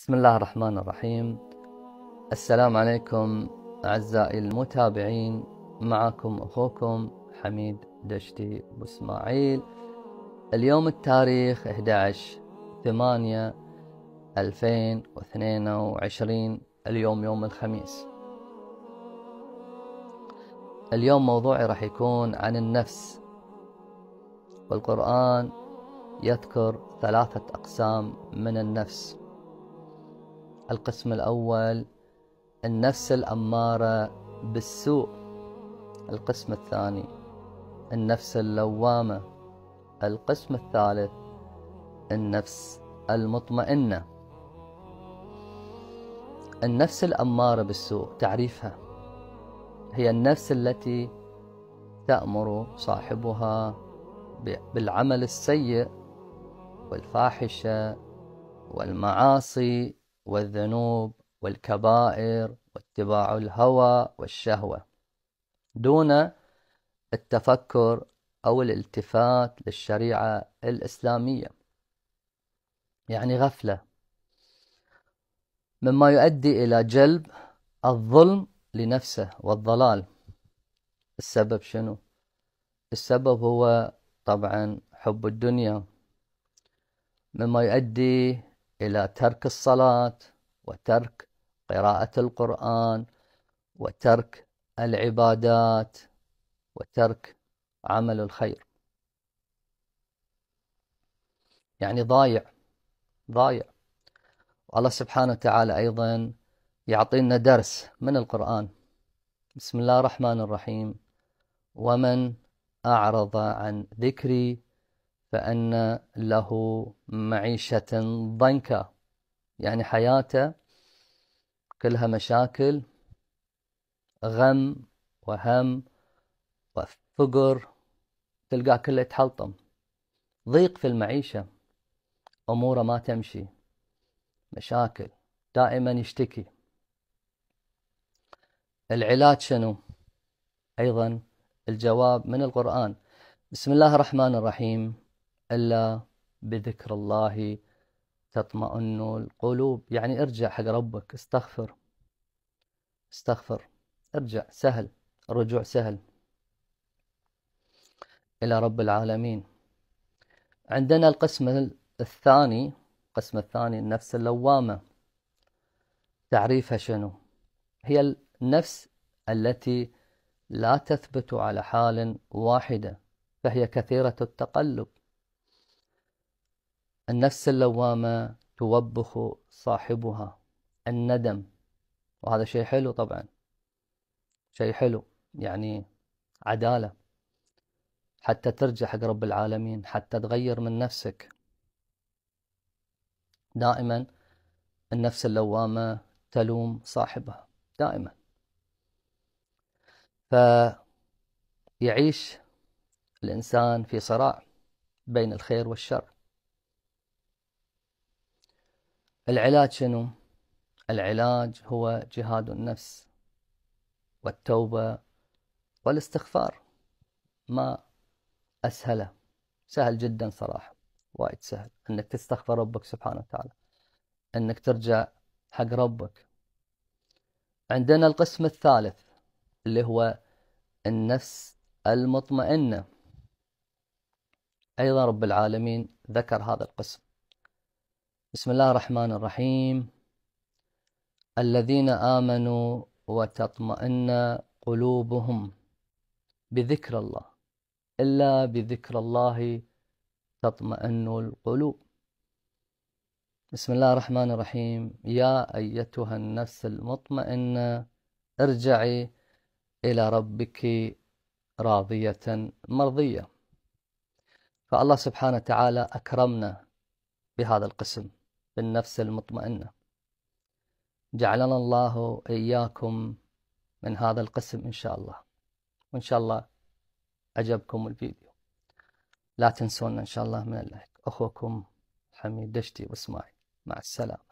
بسم الله الرحمن الرحيم السلام عليكم أعزائي المتابعين معكم أخوكم حميد دشتي اسماعيل اليوم التاريخ 11 8 2022 اليوم يوم الخميس اليوم موضوعي راح يكون عن النفس والقرآن يذكر ثلاثة أقسام من النفس القسم الأول النفس الأمارة بالسوء القسم الثاني النفس اللوامة القسم الثالث النفس المطمئنة النفس الأمارة بالسوء تعريفها هي النفس التي تأمر صاحبها بالعمل السيء والفاحشة والمعاصي والذنوب والكبائر واتباع الهوى والشهوة دون التفكر أو الالتفات للشريعة الإسلامية يعني غفلة مما يؤدي إلى جلب الظلم لنفسه والضلال السبب شنو؟ السبب هو طبعا حب الدنيا مما يؤدي إلى ترك الصلاة وترك قراءة القرآن وترك العبادات وترك عمل الخير يعني ضايع ضايع والله سبحانه وتعالى أيضا يعطينا درس من القرآن بسم الله الرحمن الرحيم ومن أعرض عن ذكري فأن له معيشة ضنكة يعني حياته كلها مشاكل غم وهم وفقر تلقاه كله يتحلطم ضيق في المعيشة أموره ما تمشي مشاكل دائما يشتكي العلاج شنو أيضا الجواب من القرآن بسم الله الرحمن الرحيم إلا بذكر الله تطمئن القلوب يعني ارجع حق ربك استغفر استغفر ارجع سهل الرجوع سهل إلى رب العالمين عندنا القسم الثاني القسم الثاني النفس اللوامة تعريفها شنو هي النفس التي لا تثبت على حال واحدة فهي كثيرة التقلب النفس اللوامة توبخ صاحبها الندم وهذا شيء حلو طبعا شيء حلو يعني عدالة حتى ترجع حق رب العالمين حتى تغير من نفسك دائما النفس اللوامة تلوم صاحبها دائما فيعيش الإنسان في صراع بين الخير والشر العلاج شنو؟ العلاج هو جهاد النفس والتوبة والاستغفار ما أسهله سهل جدا صراحة وايد سهل أنك تستغفر ربك سبحانه وتعالى أنك ترجع حق ربك عندنا القسم الثالث اللي هو النفس المطمئنة أيضا رب العالمين ذكر هذا القسم بسم الله الرحمن الرحيم الذين آمنوا وتطمئن قلوبهم بذكر الله إلا بذكر الله تطمئن القلوب بسم الله الرحمن الرحيم يا أيتها النفس المطمئنة ارجعي إلى ربك راضية مرضية فالله سبحانه وتعالى أكرمنا بهذا القسم بالنفس المطمئنة جعلنا الله إياكم من هذا القسم إن شاء الله وإن شاء الله عجبكم الفيديو لا تنسونا إن شاء الله من اللايك أخوكم حميد دشتي وإسماعيل مع السلامة